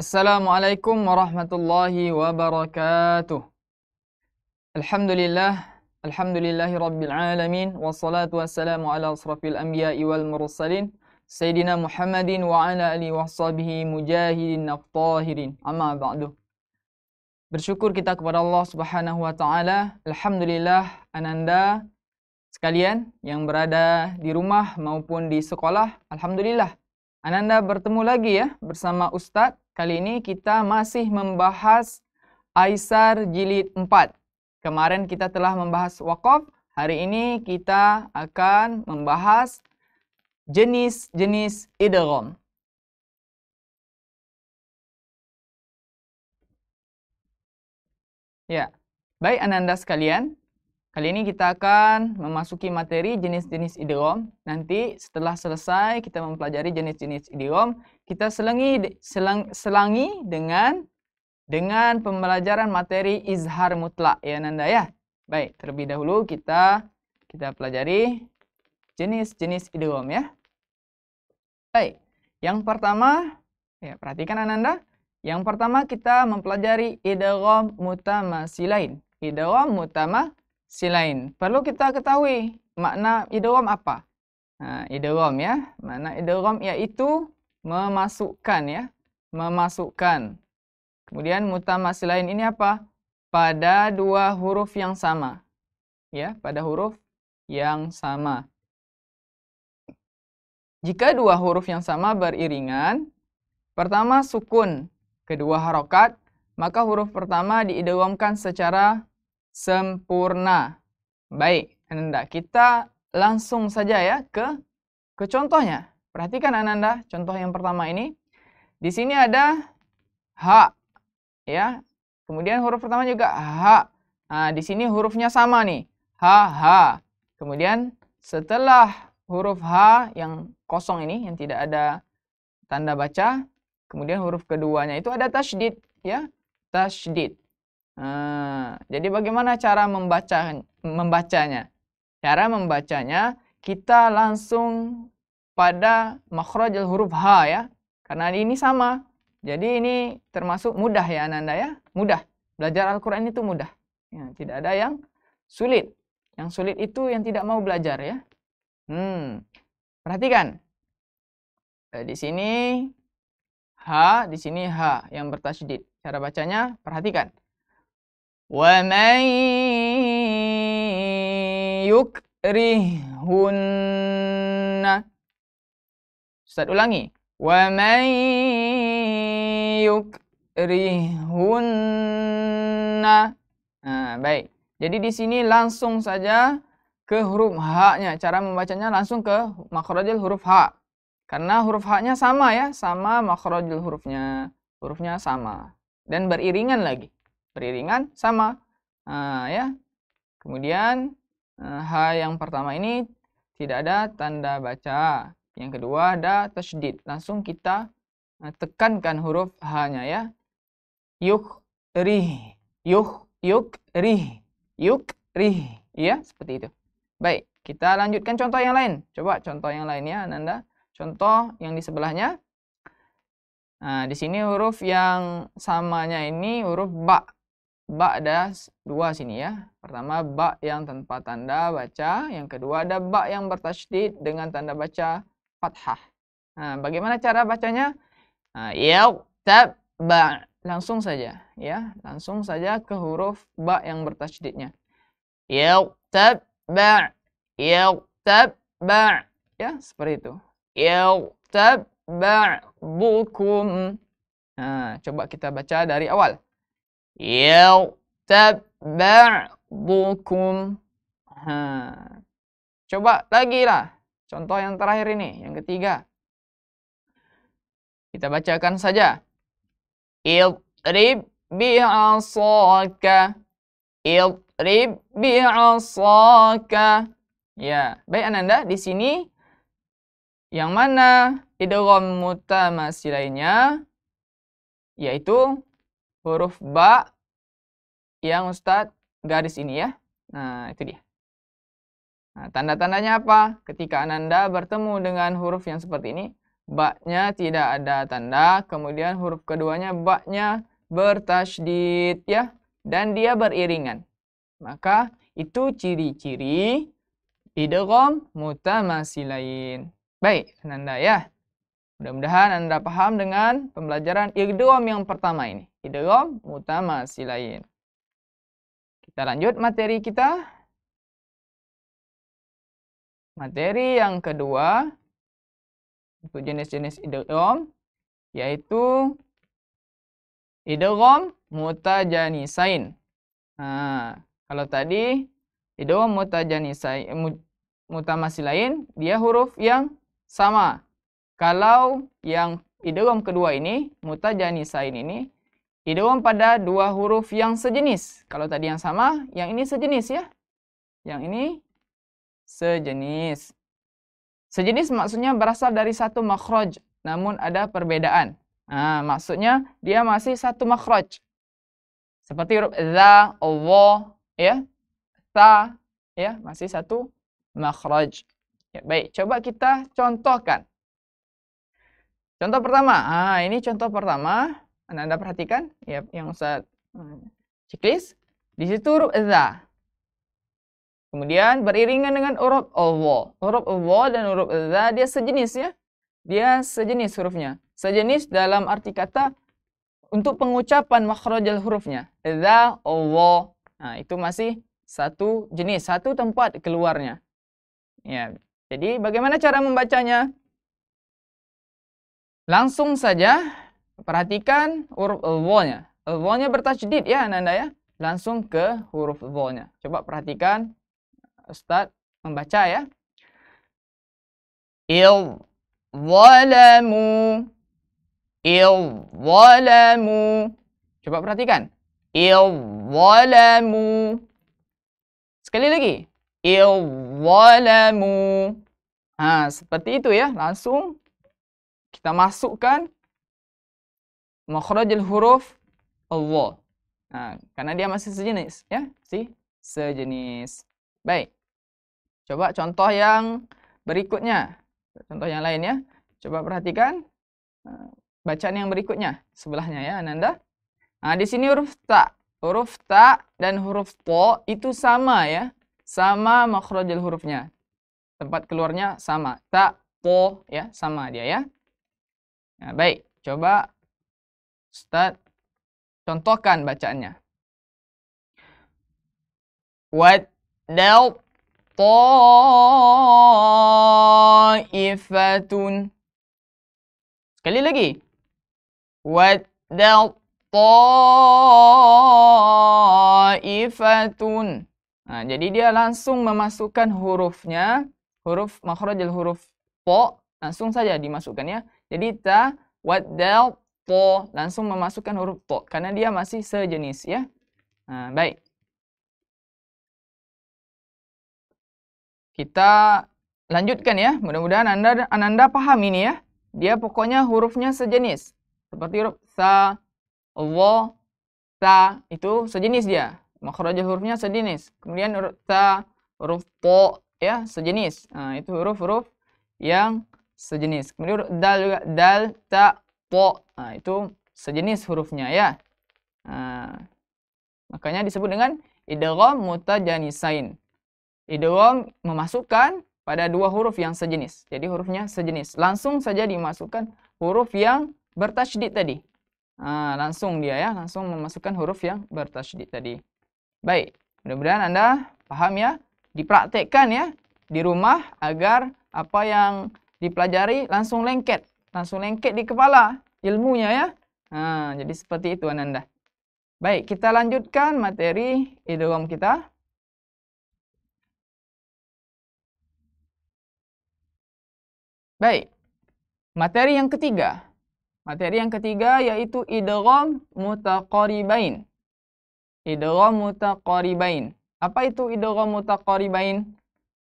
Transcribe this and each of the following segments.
Assalamualaikum warahmatullahi wabarakatuh. Alhamdulillah, alhamdulillahi rabbil alamin wassalatu wassalamu ala asrafil anbiya'i wal mursalin sayyidina Muhammadin wa ala alihi washabihi mujahidin at Amma ba'du. Bersyukur kita kepada Allah Subhanahu wa taala. Alhamdulillah ananda sekalian yang berada di rumah maupun di sekolah, alhamdulillah. Ananda bertemu lagi ya bersama Ustadz Kali ini kita masih membahas Aisar jilid 4. Kemarin kita telah membahas wakaf, hari ini kita akan membahas jenis-jenis idgham. Ya. Baik ananda sekalian, Kali ini kita akan memasuki materi jenis-jenis idiom. Nanti setelah selesai kita mempelajari jenis-jenis idiom, kita selangi selang, selangi dengan dengan pembelajaran materi izhar mutlak ya Nanda ya. Baik, terlebih dahulu kita kita pelajari jenis-jenis idiom ya. Baik, yang pertama ya perhatikan Ananda. Ya, yang pertama kita mempelajari idiom mutamasilain. Idiom mutama si lain. Perlu kita ketahui makna idrom apa. Ha, idrom ya, makna idrom yaitu memasukkan ya, memasukkan. Kemudian si lain ini apa? Pada dua huruf yang sama. Ya, pada huruf yang sama. Jika dua huruf yang sama beriringan, pertama sukun, kedua harokat, maka huruf pertama diidawamkan secara sempurna. Baik, Ananda, kita langsung saja ya ke ke contohnya. Perhatikan Ananda, contoh yang pertama ini. Di sini ada H ya. Kemudian huruf pertama juga H. Nah, di sini hurufnya sama nih. H H. Kemudian setelah huruf H yang kosong ini yang tidak ada tanda baca, kemudian huruf keduanya itu ada tasdid, ya. tasdid. Ah, jadi bagaimana cara membaca membacanya? Cara membacanya kita langsung pada makhrajul huruf H ya. Karena ini sama. Jadi ini termasuk mudah ya Ananda ya. Mudah. Belajar Al-Quran itu mudah. Ya, tidak ada yang sulit. Yang sulit itu yang tidak mau belajar ya. Hmm. Perhatikan. Eh, di sini H, di sini H yang bertasydid. Cara bacanya perhatikan. ومن yukrihunna Ustaz ulangi ومن yukrihunna nah, baik jadi di sini langsung saja ke huruf H-nya. Cara membacanya langsung ke makrojil huruf H. Karena huruf H-nya sama ya. Sama makrojil hurufnya. Hurufnya sama. Dan beriringan lagi beriringan sama nah, ya kemudian H eh, yang pertama ini tidak ada tanda baca yang kedua ada tasydid langsung kita eh, tekankan huruf H-nya ya yuk ri yuk yuk ri yuk ri ya seperti itu baik kita lanjutkan contoh yang lain coba contoh yang lainnya nanda contoh yang di sebelahnya nah di sini huruf yang samanya ini huruf ba ba ada dua sini ya. Pertama ba yang tanpa tanda baca, yang kedua ada ba yang bertasydid dengan tanda baca fathah. Nah, bagaimana cara bacanya? Nah, tab ba langsung saja ya, langsung saja ke huruf ba yang bertasydidnya. tab ba tab ba ya, seperti itu. tab ba bukum. Nah, coba kita baca dari awal tabar ba'dukum. Coba lagi lah. Contoh yang terakhir ini, yang ketiga. Kita bacakan saja. Idrib bi'asaka. Idrib bi'asaka. Ya, baik Ananda, di sini yang mana mutamasi lainnya yaitu huruf ba yang Ustadz garis ini ya. Nah, itu dia. Nah, tanda-tandanya apa? Ketika Ananda bertemu dengan huruf yang seperti ini, baknya tidak ada tanda, kemudian huruf keduanya baknya bertajdid ya dan dia beriringan. Maka itu ciri-ciri muta masih lain. Baik, Ananda ya. Mudah-mudahan Anda paham dengan pembelajaran idgham yang pertama ini idrom gitu, silain. Kita lanjut materi kita. Materi yang kedua untuk jenis-jenis idrom yaitu idrom mutajanisain. Nah, kalau tadi idrom mutajanisain masih lain, dia huruf yang sama. Kalau yang idrom kedua ini, mutajanisain ini, Idom pada dua huruf yang sejenis. Kalau tadi yang sama, yang ini sejenis ya. Yang ini sejenis. Sejenis maksudnya berasal dari satu makhraj, namun ada perbedaan. Nah, maksudnya dia masih satu makhraj. Seperti huruf za, ovo, ya. Ta, ya, masih satu makhraj. Ya, baik, coba kita contohkan. Contoh pertama. Ah, ini contoh pertama. Anda, -anda perhatikan ya yang saya eh, ciklis di situ huruf za. Kemudian beriringan dengan huruf Allah. Huruf Allah dan huruf za dia sejenis ya. Dia sejenis hurufnya. Sejenis dalam arti kata untuk pengucapan makhrajal hurufnya. Za, Allah. Nah, itu masih satu jenis, satu tempat keluarnya. Ya. Jadi bagaimana cara membacanya? Langsung saja Perhatikan huruf al-nya. bertajdid ya Nanda ya. Langsung ke huruf al Coba perhatikan Ustaz membaca ya. Il walamu il walamu Coba perhatikan. Il walamu Sekali lagi. Il walamu Nah, seperti itu ya. Langsung kita masukkan makhrajul huruf Allah. Nah, karena dia masih sejenis ya, si sejenis. Baik. Coba contoh yang berikutnya. Contoh yang lain ya. Coba perhatikan eh, bacaan yang berikutnya sebelahnya ya Ananda. Nah, di sini huruf ta. Huruf ta dan huruf to itu sama ya. Sama makhrajul hurufnya. Tempat keluarnya sama. Ta, to ya sama dia ya. Nah, baik. Coba Ustaz, contohkan bacaannya. What del ta'ifatun. Sekali lagi. What del ta'ifatun. Nah, jadi dia langsung memasukkan hurufnya, huruf makhrajul huruf po langsung saja dimasukkan ya. Jadi ta dal po langsung memasukkan huruf po karena dia masih sejenis ya. Nah, baik. Kita lanjutkan ya. Mudah-mudahan Anda Ananda paham ini ya. Dia pokoknya hurufnya sejenis. Seperti huruf sa, wo, sa itu sejenis dia. makroja hurufnya sejenis. Kemudian huruf sa huruf po ya sejenis. Nah, itu huruf-huruf yang sejenis. Kemudian dal juga dal, ta, po. Nah, itu sejenis hurufnya ya. Nah, makanya disebut dengan mutajani mutajanisain. idrom memasukkan pada dua huruf yang sejenis. Jadi hurufnya sejenis. Langsung saja dimasukkan huruf yang bertasydid tadi. Nah, langsung dia ya, langsung memasukkan huruf yang bertasydid tadi. Baik, mudah-mudahan Anda paham ya. Dipraktekkan ya di rumah agar apa yang dipelajari langsung lengket Langsung lengket di kepala ilmunya ya. Nah, jadi seperti itu Ananda. Baik, kita lanjutkan materi idrom kita. Baik. Materi yang ketiga. Materi yang ketiga yaitu idrom mutaqaribain. Idrom bain Apa itu idrom bain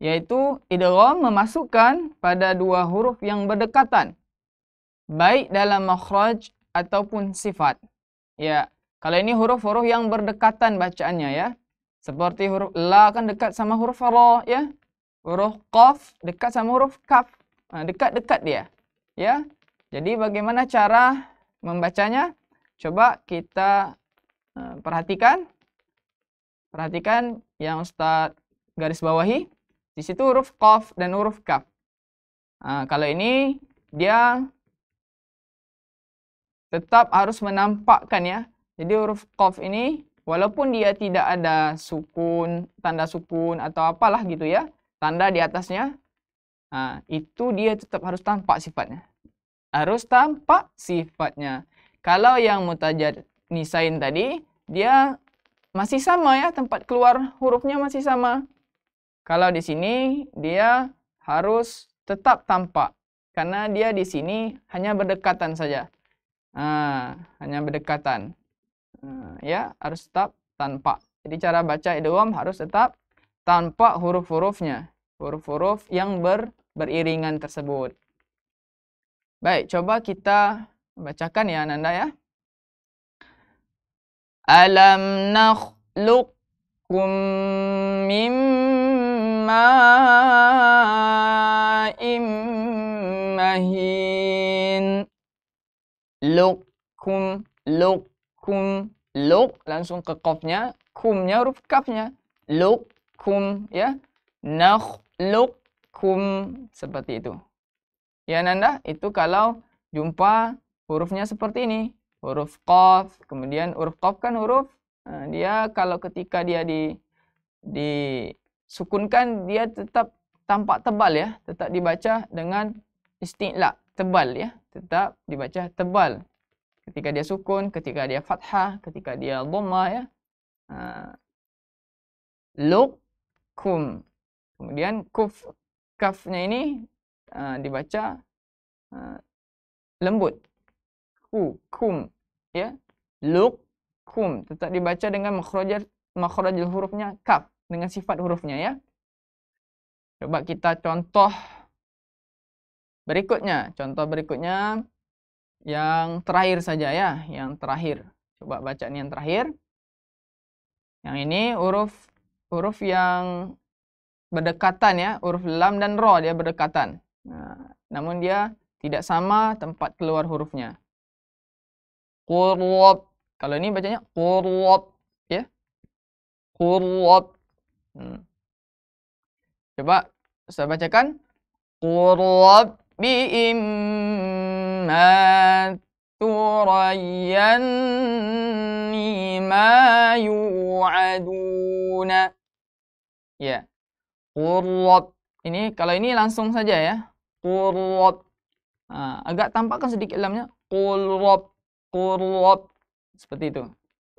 Yaitu idrom memasukkan pada dua huruf yang berdekatan baik dalam makhraj ataupun sifat. Ya, kalau ini huruf-huruf yang berdekatan bacaannya ya. Seperti huruf la kan dekat sama huruf ra ya. Huruf qaf dekat sama huruf kaf. Nah, dekat-dekat dia. Ya. Jadi bagaimana cara membacanya? Coba kita e, perhatikan. Perhatikan yang Ustaz garis bawahi. Di situ huruf qaf dan huruf kaf. Nah, kalau ini dia tetap harus menampakkan ya. Jadi huruf qaf ini walaupun dia tidak ada sukun, tanda sukun atau apalah gitu ya, tanda di atasnya, nah, itu dia tetap harus tampak sifatnya. Harus tampak sifatnya. Kalau yang mutajad nisain tadi, dia masih sama ya, tempat keluar hurufnya masih sama. Kalau di sini, dia harus tetap tampak. Karena dia di sini hanya berdekatan saja. Nah, hanya berdekatan. Nah, ya, harus tetap tanpa. Jadi cara baca idgham harus tetap tanpa huruf-hurufnya. Huruf-huruf yang ber, beriringan tersebut. Baik, coba kita bacakan ya Nanda ya. Alam nakhluqkum min imahi luk kum luk kum luk langsung ke kofnya kumnya huruf kafnya luk kum ya nah luk kum seperti itu ya nanda itu kalau jumpa hurufnya seperti ini huruf qaf kemudian huruf qaf kan huruf nah, dia kalau ketika dia di disukunkan dia tetap tampak tebal ya tetap dibaca dengan istilah tebal ya tetap dibaca tebal ketika dia sukun ketika dia fathah ketika dia dhamma ya uh, lukum kemudian kuf kafnya ini uh, dibaca uh, lembut ku kum ya lukum tetap dibaca dengan makhraj makhrajul hurufnya kaf dengan sifat hurufnya ya coba kita contoh Berikutnya, contoh berikutnya yang terakhir saja ya, yang terakhir. Coba baca ini yang terakhir. Yang ini huruf huruf yang berdekatan ya, huruf lam dan ro dia berdekatan. Nah, namun dia tidak sama tempat keluar hurufnya. Qurwab. Kalau ini bacanya qurwab ya. Qurwab. Hmm. Coba saya bacakan Qurwab. بإما تريني ما يوعدون ya قرب ini kalau ini langsung saja ya قرب ah, agak tampakkan sedikit lamnya قرب قرب seperti itu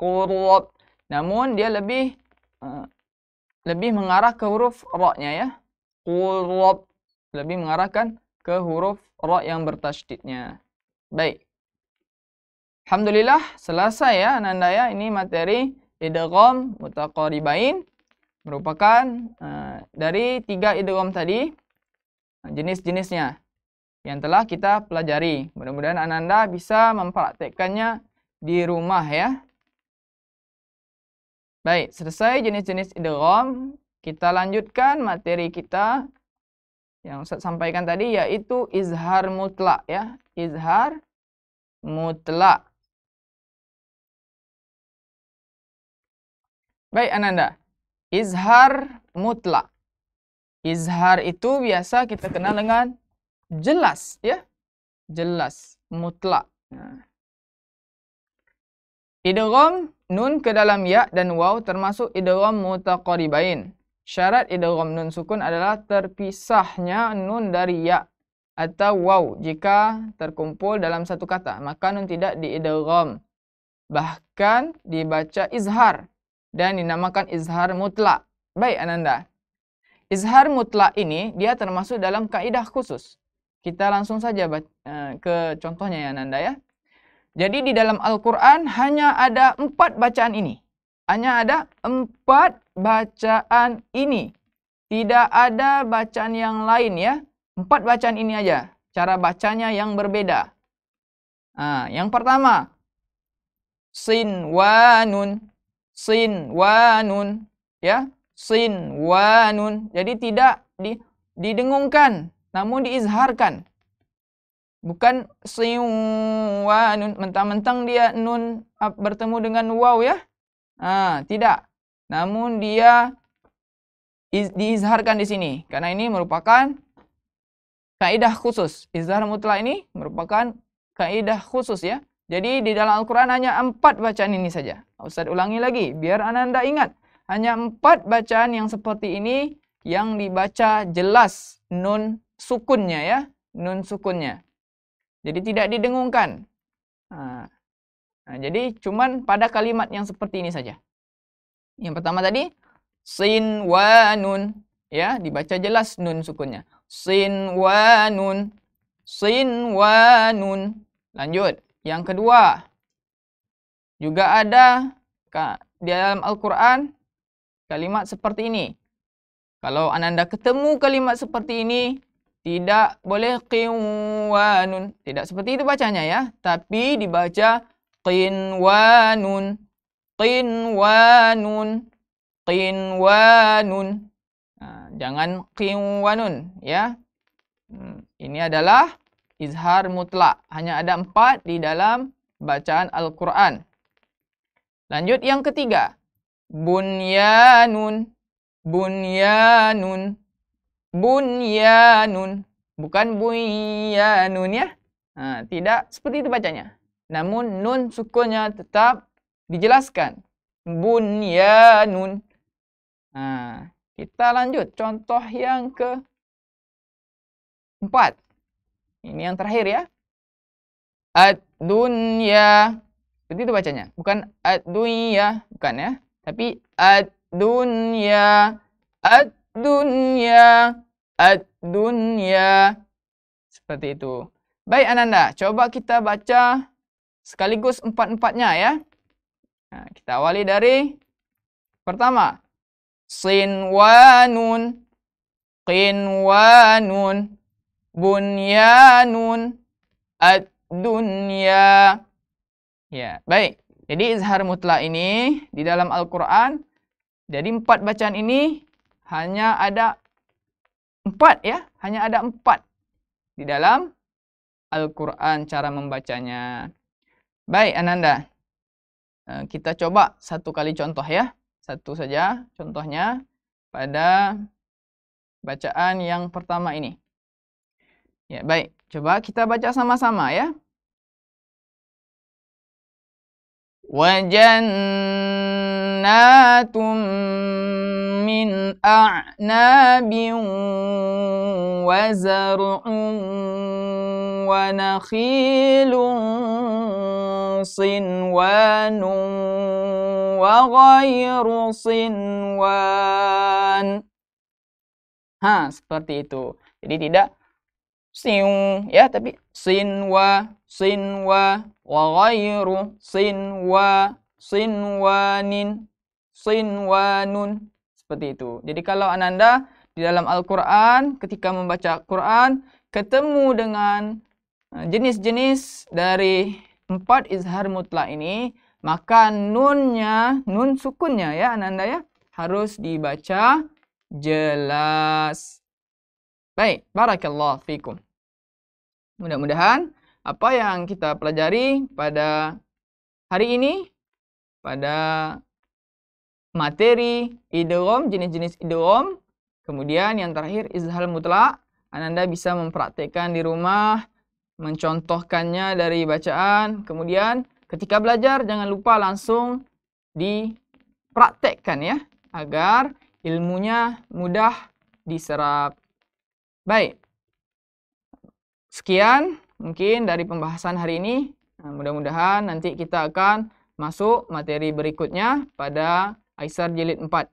قرب namun dia lebih eh, lebih mengarah ke huruf ro-nya ya kurrot lebih mengarahkan ke huruf ro yang bertasydidnya. Baik. Alhamdulillah selesai ya Ananda ya ini materi idgham mutaqaribain merupakan uh, dari tiga idgham tadi jenis-jenisnya yang telah kita pelajari. Mudah-mudahan Ananda bisa mempraktekkannya di rumah ya. Baik, selesai jenis-jenis idgham. Kita lanjutkan materi kita yang saya sampaikan tadi yaitu izhar mutlak ya izhar mutlak baik ananda izhar mutlak izhar itu biasa kita kenal dengan jelas ya jelas mutlak nah. idrom nun ke dalam ya dan waw termasuk idrom mutaqaribain Syarat idgham nun sukun adalah terpisahnya nun dari ya atau waw jika terkumpul dalam satu kata, maka nun tidak diidgham. Bahkan dibaca izhar dan dinamakan izhar mutlak. Baik Ananda. Izhar mutlak ini dia termasuk dalam kaidah khusus. Kita langsung saja eh, ke contohnya ya Ananda ya. Jadi di dalam Al-Quran hanya ada empat bacaan ini. Hanya ada empat bacaan ini. Tidak ada bacaan yang lain ya. Empat bacaan ini aja. Cara bacanya yang berbeda. Nah, yang pertama. Sin wanun Sin wanun Ya. Sin wanun Jadi tidak di, didengungkan. Namun diizharkan. Bukan sin wanun Mentang-mentang dia nun bertemu dengan waw ya. Nah, tidak. Namun dia diizharkan di sini karena ini merupakan kaidah khusus. Izhar mutlak ini merupakan kaidah khusus ya. Jadi di dalam Al-Quran hanya empat bacaan ini saja. Ustaz ulangi lagi biar Anda ingat. Hanya empat bacaan yang seperti ini yang dibaca jelas nun sukunnya ya. Nun sukunnya. Jadi tidak didengungkan. Nah, jadi cuman pada kalimat yang seperti ini saja. Yang pertama tadi sin wa nun ya dibaca jelas nun sukunnya. Sin wa nun sin wa nun. Lanjut. Yang kedua juga ada di dalam Al-Qur'an kalimat seperti ini. Kalau ananda ketemu kalimat seperti ini, tidak boleh qinwanun. Tidak seperti itu bacanya ya. Tapi dibaca qinwanun qinwanun qinwanun nah, jangan qinwanun ya hmm, ini adalah izhar mutlak hanya ada empat di dalam bacaan Al-Quran lanjut yang ketiga bunyanun bunyanun bunyanun bukan bunyanun ya nah, tidak seperti itu bacanya namun nun sukunnya tetap dijelaskan. Bunyanun. Nah, kita lanjut contoh yang ke empat. Ini yang terakhir ya. Ad-dunya. Seperti itu bacanya. Bukan ad-dunya, bukan ya. Tapi ad-dunya. Ad-dunya. Ad-dunya. Seperti itu. Baik Ananda, coba kita baca sekaligus empat-empatnya ya. Nah, kita awali dari pertama. Sin nun. nun. Bunyanun. Ad-dunya. Ya, baik. Jadi izhar mutlak ini di dalam Al-Quran. Jadi empat bacaan ini hanya ada empat ya. Hanya ada empat di dalam Al-Quran cara membacanya. Baik, Ananda. Nah, kita coba satu kali contoh ya. Satu saja contohnya pada bacaan yang pertama ini. Ya, baik. Coba kita baca sama-sama ya. Wa من أعناب وزرع ونخيل صنوان وغير صنوان ha seperti itu jadi tidak siung ya tapi sinwa sinwa wa ghairu sinwa sinwanin sinwanun seperti itu. Jadi kalau ananda di dalam Al-Quran ketika membaca al Quran ketemu dengan e, jenis-jenis dari empat izhar mutlak ini maka nunnya nun sukunnya ya ananda ya harus dibaca jelas. Baik, barakallahu fikum. Mudah-mudahan apa yang kita pelajari pada hari ini pada materi, idrom, jenis-jenis idrom. Kemudian yang terakhir izhal mutlak. Anda bisa mempraktekkan di rumah, mencontohkannya dari bacaan. Kemudian ketika belajar jangan lupa langsung dipraktekkan ya agar ilmunya mudah diserap. Baik. Sekian mungkin dari pembahasan hari ini. Nah, mudah-mudahan nanti kita akan masuk materi berikutnya pada Aisar jilid 4.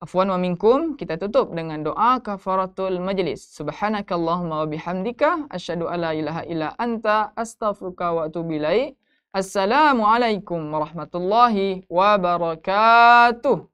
Afwan wa minkum, kita tutup dengan doa kafaratul majlis. Subhanakallahumma wa bihamdika asyhadu alla ilaha illa anta astaghfiruka wa atubu ilaik. Assalamualaikum warahmatullahi wabarakatuh.